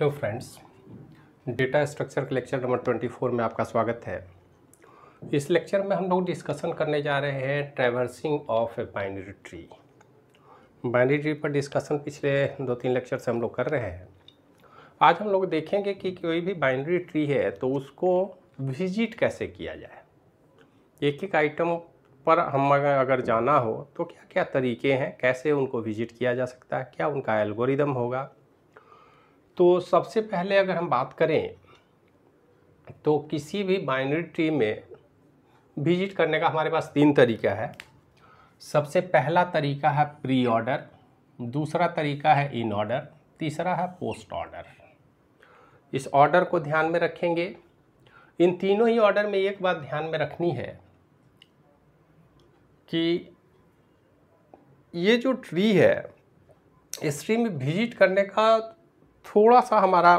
Hello friends data structure के lecture number twenty four में आपका स्वागत है इस लेक्चर में हम लोग डिस्कशन करने जा रहे हैं traversing of a binary tree binary tree पर डिस्कशन पिछले दो तीन लेक्चर से हम लोग कर रहे हैं आज हम लोग देखेंगे कि कोई भी बाइनरी ट्री है तो उसको विजिट कैसे किया जाए एक एक आइटम पर हम अगर जाना हो तो क्या क्या तरीके हैं कैसे उनको विजिट किया जा सकता है क्या उनका एल्गोरिदम होगा तो सबसे पहले अगर हम बात करें तो किसी भी बाइनरी ट्री में विजिट करने का हमारे पास तीन तरीका है सबसे पहला तरीका है प्री ऑर्डर दूसरा तरीका है इन ऑर्डर तीसरा है पोस्ट ऑर्डर इस ऑर्डर को ध्यान में रखेंगे इन तीनों ही ऑर्डर में एक बात ध्यान में रखनी है कि ये जो ट्री है इस ट्री में विजिट करने का थोड़ा सा हमारा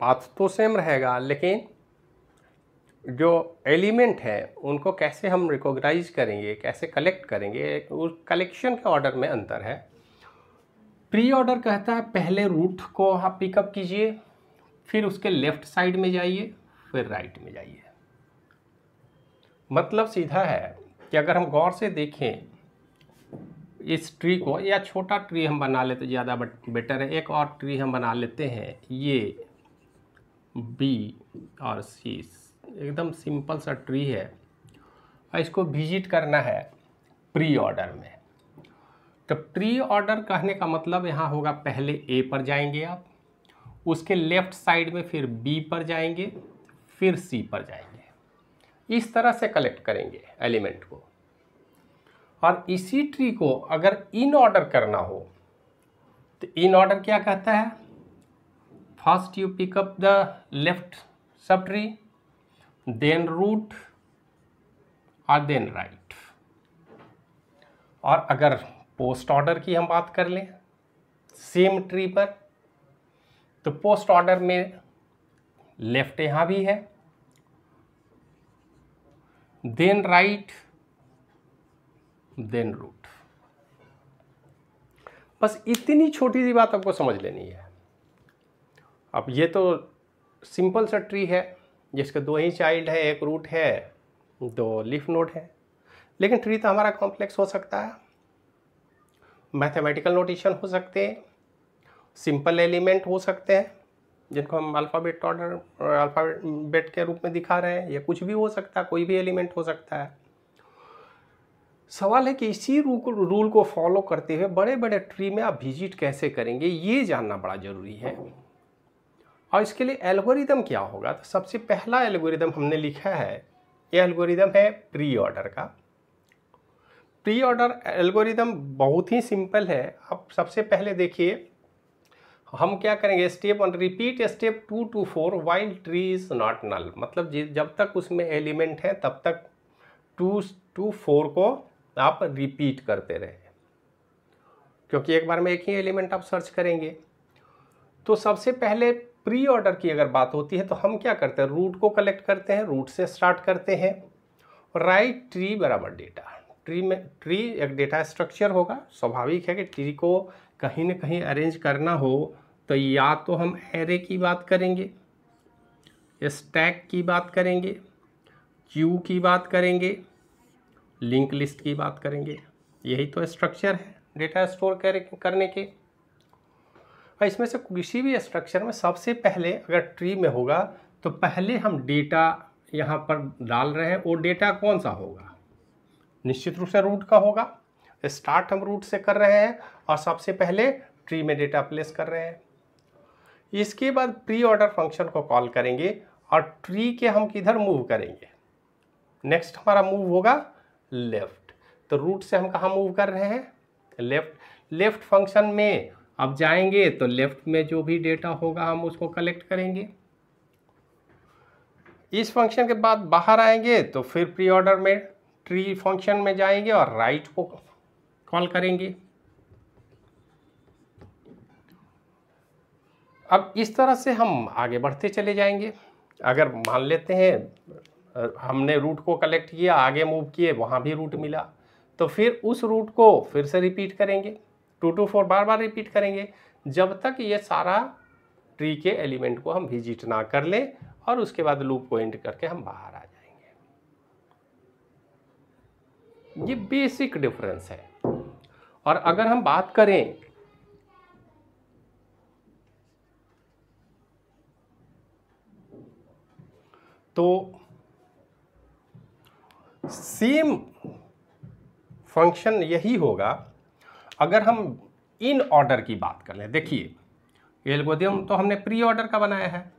बात तो सेम रहेगा लेकिन जो एलिमेंट है उनको कैसे हम रिकॉग्नाइज करेंगे कैसे कलेक्ट करेंगे उस कलेक्शन के ऑर्डर में अंतर है प्री ऑर्डर कहता है पहले रूट को आप पिकअप कीजिए फिर उसके लेफ्ट साइड में जाइए फिर राइट में जाइए मतलब सीधा है कि अगर हम गौर से देखें इस ट्री को या छोटा ट्री हम बना लेते ज़्यादा ज़्यादा बेटर है एक और ट्री हम बना लेते हैं ये बी और सी एकदम सिंपल सा ट्री है और इसको विजिट करना है प्री ऑर्डर में तो प्री ऑर्डर कहने का मतलब यहाँ होगा पहले ए पर जाएंगे आप उसके लेफ्ट साइड में फिर बी पर जाएंगे फिर सी पर जाएंगे इस तरह से कलेक्ट करेंगे एलिमेंट को और इसी ट्री को अगर इन ऑर्डर करना हो तो इन ऑर्डर क्या कहता है first you pick up the left sub tree then root और देन राइट और अगर पोस्ट ऑर्डर की हम बात कर लें सेम ट्री पर तो पोस्ट ऑर्डर में लेफ्ट यहाँ भी है then right right, then root बस इतनी छोटी सी बात आपको समझ लेनी है अब ये तो सिंपल सा ट्री है जिसके दो ही चाइल्ड है एक रूट है दो लीफ नोड है लेकिन ट्री तो हमारा कॉम्प्लेक्स हो सकता है मैथमेटिकल नोटेशन हो सकते हैं सिंपल एलिमेंट हो सकते हैं जिनको हम अल्फ़ाबेट ऑर्डर अल्फ़ाबेट के रूप में दिखा रहे हैं या कुछ भी हो सकता है कोई भी एलिमेंट हो सकता है सवाल है कि इसी रूल रूल को फॉलो करते हुए बड़े बड़े ट्री में आप विजिट कैसे करेंगे ये जानना बड़ा ज़रूरी है और इसके लिए एल्गोरिदम क्या होगा तो सबसे पहला एल्गोरिदम हमने लिखा है ये एल्गोरिदम है प्री ऑर्डर का प्री ऑर्डर एल्गोरिदम बहुत ही सिंपल है आप सबसे पहले देखिए हम क्या करेंगे step one repeat step two to four while tree is not null मतलब जब तक उसमें एलिमेंट है तब तक टू टू फोर को आप रिपीट करते रहें क्योंकि एक बार में एक ही एलिमेंट आप सर्च करेंगे तो सबसे पहले प्री ऑर्डर की अगर बात होती है तो हम क्या करते हैं रूट को कलेक्ट करते हैं रूट से स्टार्ट करते हैं राइट ट्री बराबर डेटा ट्री में ट्री एक डेटा स्ट्रक्चर होगा स्वाभाविक है कि ट्री को कहीं ना कहीं अरेंज करना हो तो या तो हम एरे की बात करेंगे स्टैक की बात करेंगे क्यू की बात करेंगे लिंक लिस्ट की बात करेंगे यही तो स्ट्रक्चर है डेटा स्टोर कर, करने के और इसमें से किसी भी स्ट्रक्चर में सबसे पहले अगर ट्री में होगा तो पहले हम डेटा यहाँ पर डाल रहे हैं वो डेटा कौन सा होगा निश्चित रूप से रूट का होगा स्टार्ट हम रूट से कर रहे हैं और सबसे पहले ट्री में डेटा प्लेस कर रहे हैं इसके बाद प्री ऑर्डर फंक्शन को कॉल करेंगे और ट्री के हम किधर मूव करेंगे नेक्स्ट हमारा मूव होगा लेफ्ट तो रूट से हम कहाँ मूव कर रहे हैं लेफ्ट लेफ्ट फंक्शन में अब जाएंगे तो लेफ्ट में जो भी डेटा होगा हम उसको कलेक्ट करेंगे इस फंक्शन के बाद बाहर आएंगे तो फिर प्री ऑर्डर में ट्री फंक्शन में जाएंगे और राइट को कॉल करेंगे अब इस तरह से हम आगे बढ़ते चले जाएंगे अगर मान लेते हैं हमने रूट को कलेक्ट किया आगे मूव किए वहाँ भी रूट मिला तो फिर उस रूट को फिर से रिपीट करेंगे टू टू फोर बार बार रिपीट करेंगे जब तक ये सारा ट्री के एलिमेंट को हम विजिट ना कर लें और उसके बाद लूप को एंड करके हम बाहर आ जाएंगे ये बेसिक डिफरेंस है और अगर हम बात करें तो सेम फंक्शन यही होगा अगर हम इन ऑर्डर की बात कर लें देखिए एल्गोदियम तो हमने प्री ऑर्डर का बनाया है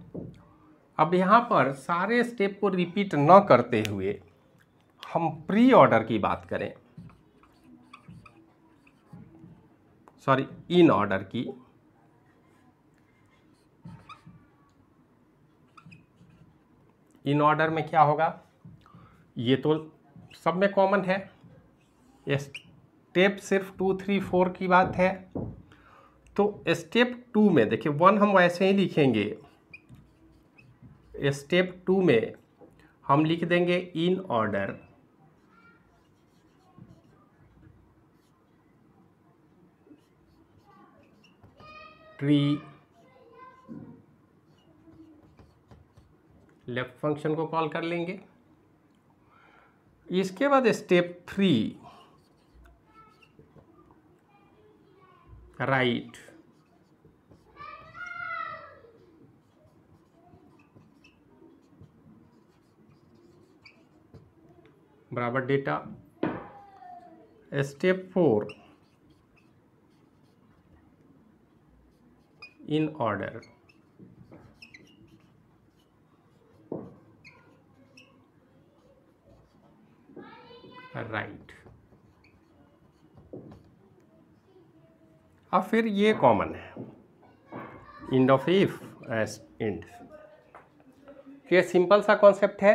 अब यहाँ पर सारे स्टेप को रिपीट न करते हुए हम प्री ऑर्डर की बात करें सॉरी इन ऑर्डर की इन ऑर्डर में क्या होगा ये तो सब में कॉमन है स्टेप सिर्फ टू थ्री फोर की बात है तो स्टेप टू में देखिए वन हम वैसे ही लिखेंगे स्टेप टू में हम लिख देंगे in order tree left function को कॉल कर लेंगे इसके बाद स्टेप थ्री राइट बराबर data step four in order right अब फिर ये कॉमन है end of if S end ये सिंपल सा कॉन्सेप्ट है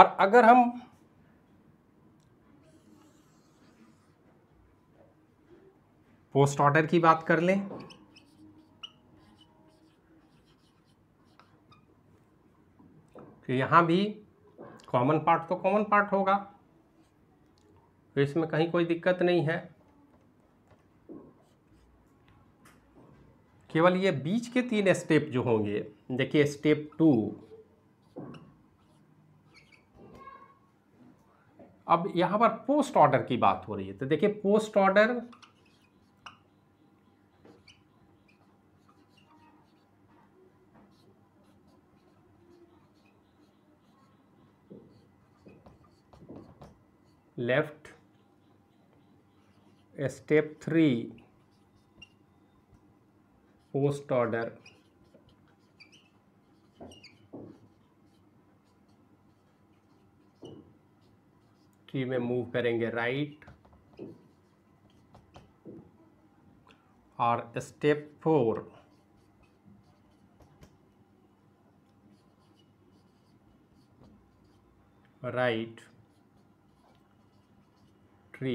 और अगर हम पोस्ट ऑर्डर की बात कर लें तो यहाँ भी कॉमन पार्ट तो कॉमन पार्ट होगा तो इसमें कहीं कोई दिक्कत नहीं है केवल ये बीच के तीन स्टेप जो होंगे देखिए स्टेप टू अब यहाँ पर पोस्ट ऑर्डर की बात हो रही है तो देखिए post order left step 3 post order three में मूव करेंगे राइट और स्टेप फोर राइट ट्री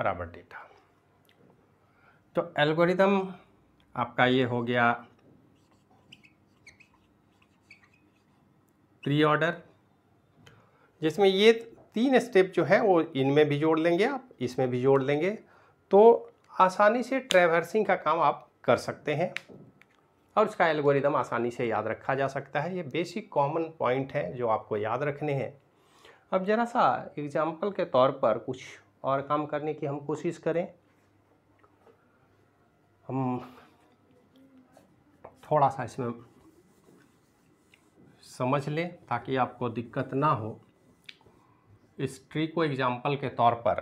बराबर डेटा तो एल्गोरिदम आपका ये हो गया प्री ऑर्डर जिसमें ये तीन स्टेप जो है वो इनमें भी जोड़ लेंगे आप इसमें भी जोड़ लेंगे तो आसानी से ट्रैवर्सिंग का काम आप कर सकते हैं और इसका एल्गोरिदम आसानी से याद रखा जा सकता है ये बेसिक कॉमन पॉइंट है जो आपको याद रखने हैं अब ज़रा सा एग्ज़ाम्पल के तौर पर कुछ और काम करने की हम कोशिश करें हम थोड़ा सा इसमें समझ लें ताकि आपको दिक्कत ना हो इस ट्री को एग्ज़ाम्पल के तौर पर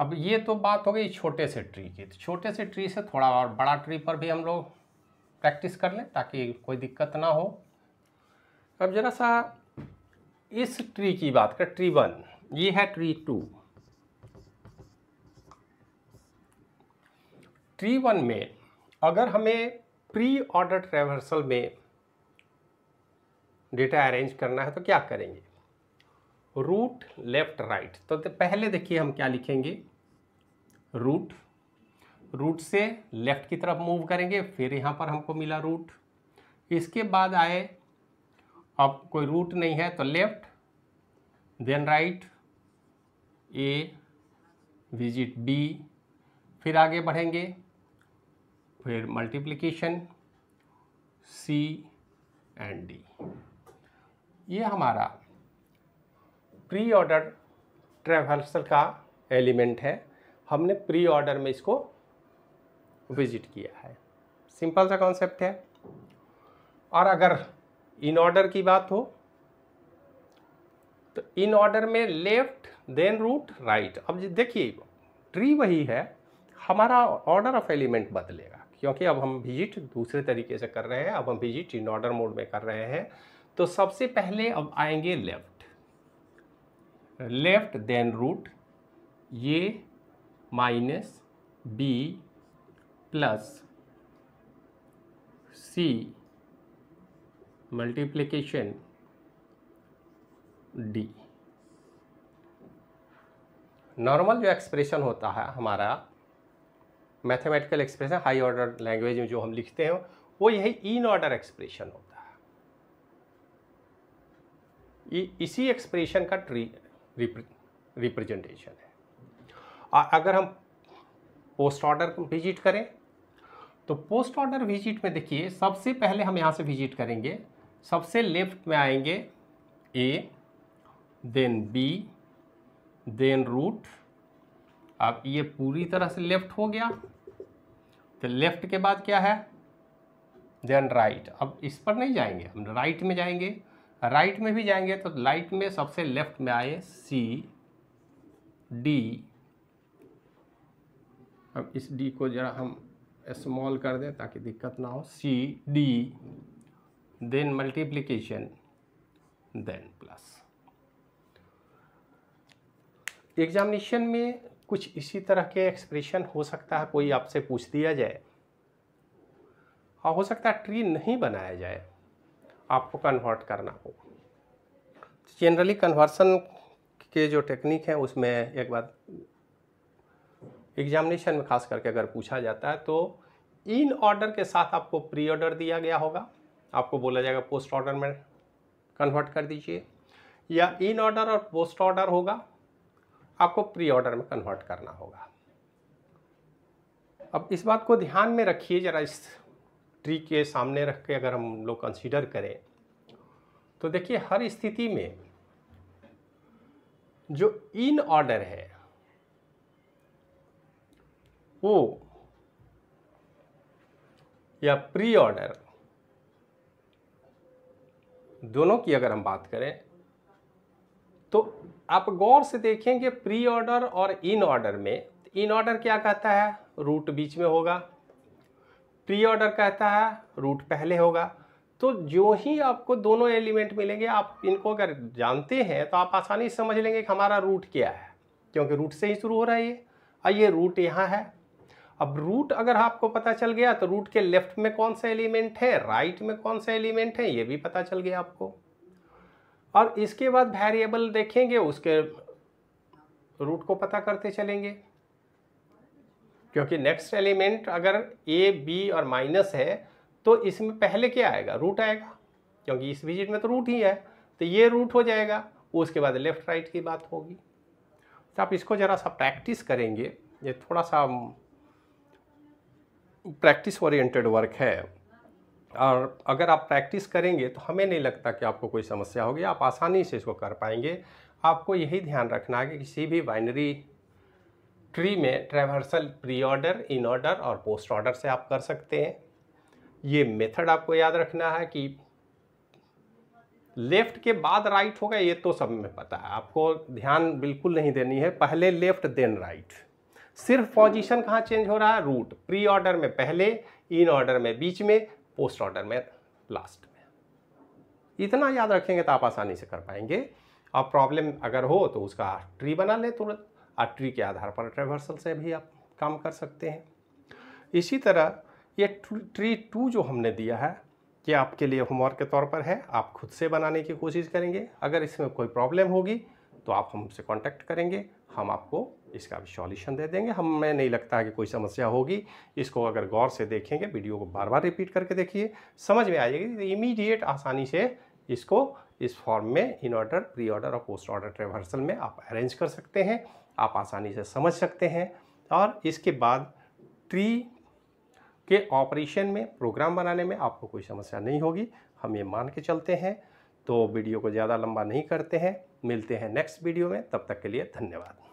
अब ये तो बात हो गई छोटे से ट्री की तो छोटे से ट्री से थोड़ा और बड़ा ट्री पर भी हम लोग प्रैक्टिस कर लें ताकि कोई दिक्कत ना हो अब ज़रा सा इस ट्री की बात कर ट्री वन ये है ट्री टू ट्री वन में अगर हमें प्री ऑर्डर ट्रेवर्सल में डेटा अरेंज करना है तो क्या करेंगे रूट लेफ्ट राइट तो पहले देखिए हम क्या लिखेंगे रूट रूट से लेफ्ट की तरफ मूव करेंगे फिर यहाँ पर हमको मिला रूट इसके बाद आए अब कोई रूट नहीं है तो left then right A visit B फिर आगे बढ़ेंगे फिर मल्टीप्लिकेशन सी एंड डी ये हमारा प्री ऑर्डर ट्रेवर्सल का एलिमेंट है हमने प्री ऑर्डर में इसको विजिट किया है सिंपल सा कॉन्सेप्ट है और अगर इन ऑर्डर की बात हो तो इन ऑर्डर में लेफ्ट देन रूट राइट अब देखिए ट्री वही है हमारा ऑर्डर ऑफ एलिमेंट बदलेगा क्योंकि अब हम विजिट दूसरे तरीके से कर रहे हैं अब हम विजिट इन ऑर्डर मोड में कर रहे हैं तो सबसे पहले अब आएंगे लेफ्ट लेफ्ट देन रूट ये minus B plus C multiplication D normal जो एक्सप्रेशन होता है हमारा mathematical expression high order language में जो हम लिखते हैं वो यही इन ऑर्डर एक्सप्रेशन होता है इसी एक्सप्रेशन का ट्री रिप्रेजेंटेशन है और अगर हम पोस्ट ऑर्डर विजिट करें तो पोस्ट ऑर्डर विजिट में देखिए सबसे पहले हम यहाँ से विजिट करेंगे सबसे लेफ्ट में आएंगे A then B then root अब ये पूरी तरह से लेफ़्ट हो गया तो लेफ़्ट के बाद क्या है देन राइट right. अब इस पर नहीं जाएंगे हम राइट right में जाएंगे राइट में भी जाएंगे तो लाइट में सबसे लेफ्ट में आए सी डी अब इस डी को जरा हम स्मॉल कर दें ताकि दिक्कत ना हो C D then multiplication then plus examination में कुछ इसी तरह के एक्सप्रेशन हो सकता है कोई आपसे पूछ दिया जाए और हाँ, हो सकता है ट्री नहीं बनाया जाए आपको कन्वर्ट करना होगा जनरली तो कन्वर्सन के जो टेक्निक हैं उसमें एक बात एग्जामिनेशन में खास करके अगर पूछा जाता है तो इन ऑर्डर के साथ आपको प्री ऑर्डर दिया गया होगा आपको बोला जाएगा पोस्ट ऑर्डर में कन्वर्ट कर दीजिए या इन ऑर्डर और पोस्ट ऑर्डर होगा आपको प्री ऑर्डर में कन्वर्ट करना होगा अब इस बात को ध्यान में रखिए ज़रा इस ट्री के सामने रख के अगर हम लोग कंसीडर करें तो देखिए हर स्थिति में जो इन ऑर्डर है वो या प्री ऑर्डर दोनों की अगर हम बात करें तो आप गौर से देखेंगे प्री ऑर्डर और इन ऑर्डर में इन ऑर्डर क्या कहता है रूट बीच में होगा प्री ऑर्डर कहता है रूट पहले होगा तो जो ही आपको दोनों एलिमेंट मिलेंगे आप इनको अगर जानते हैं तो आप आसानी से समझ लेंगे कि हमारा रूट क्या है क्योंकि रूट से ही शुरू हो रहा है ये और ये रूट यहाँ है अब रूट अगर आपको पता चल गया तो रूट के लेफ्ट में कौन सा एलिमेंट है राइट में कौन सा एलिमेंट है ये भी पता चल गया आपको और इसके बाद वेरिएबल देखेंगे उसके रूट को पता करते चलेंगे क्योंकि नेक्स्ट एलिमेंट अगर ए बी और माइनस है तो इसमें पहले क्या आएगा रूट आएगा क्योंकि इस विजिट में तो रूट ही है तो ये रूट हो जाएगा उसके बाद लेफ़्ट राइट की बात होगी तो आप इसको ज़रा सा प्रैक्टिस करेंगे ये थोड़ा सा प्रैक्टिस ओरिएंटेड वर्क है और अगर आप प्रैक्टिस करेंगे तो हमें नहीं लगता कि आपको कोई समस्या होगी आप आसानी से इसको कर पाएंगे आपको यही ध्यान रखना है कि किसी भी बाइनरी ट्री में traversal pre order in order और पोस्ट ऑर्डर से आप कर सकते हैं ये मेथड आपको याद रखना है कि लेफ्ट के बाद राइट होगा ये तो सब में पता है आपको ध्यान बिल्कुल नहीं देनी है पहले लेफ्ट देन राइट सिर्फ पोजीशन कहाँ चेंज हो रहा है रूट प्री ऑर्डर में पहले इन ऑर्डर में बीच में पोस्ट ऑर्डर में लास्ट में इतना याद रखेंगे तो आप आसानी से कर पाएंगे और प्रॉब्लम अगर हो तो उसका ट्री बना लें तुरंत और ट्री के आधार पर ट्रेवर्सल से भी आप काम कर सकते हैं इसी तरह ये ट्री टू जो हमने दिया है ये आपके लिए होमवर्क के तौर पर है आप खुद से बनाने की कोशिश करेंगे अगर इसमें कोई प्रॉब्लम होगी तो आप हमसे कांटेक्ट करेंगे हम आपको इसका भी सॉल्यूशन दे देंगे हमें नहीं लगता है कि कोई समस्या होगी इसको अगर गौर से देखेंगे वीडियो को बार बार रिपीट करके देखिए समझ में आएगी तो इमीडिएट आसानी से इसको इस फॉर्म में इन ऑर्डर प्री ऑर्डर और पोस्ट ऑर्डर ट्रेवर्सल में आप अरेंज कर सकते हैं आप आसानी से समझ सकते हैं और इसके बाद ट्री के ऑपरेशन में प्रोग्राम बनाने में आपको कोई समस्या नहीं होगी हम ये मान के चलते हैं तो वीडियो को ज़्यादा लंबा नहीं करते हैं मिलते हैं नेक्स्ट वीडियो में तब तक के लिए धन्यवाद